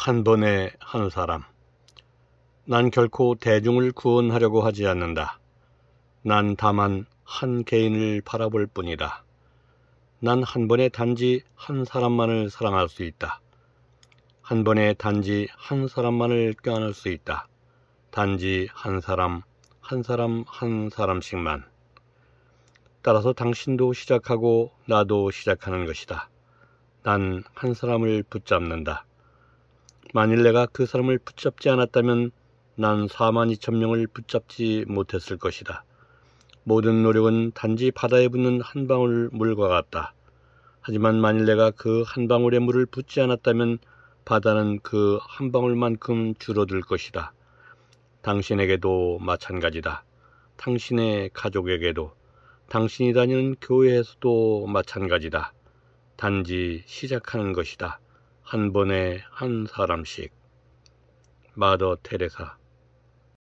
한 번에 한 사람. 난 결코 대중을 구원하려고 하지 않는다. 난 다만 한 개인을 바라볼 뿐이다. 난 한 번에 단지 한 사람만을 사랑할 수 있다. 한 번에 단지 한 사람만을 껴안을 수 있다. 단지 한 사람, 한 사람, 한 사람씩만. 따라서 당신도 시작하고 나도 시작하는 것이다. 난 한 사람을 붙잡는다. 만일 내가 그 사람을 붙잡지 않았다면 난 4만 2천 명을 붙잡지 못했을 것이다. 모든 노력은 단지 바다에 붙는 한 방울 물과 같다. 하지만 만일 내가 그 한 방울의 물을 붙지 않았다면 바다는 그 한 방울만큼 줄어들 것이다. 당신에게도 마찬가지다. 당신의 가족에게도 당신이 다니는 교회에서도 마찬가지다. 단지 시작하는 것이다. 한 번에 한 사람씩 마더 테레사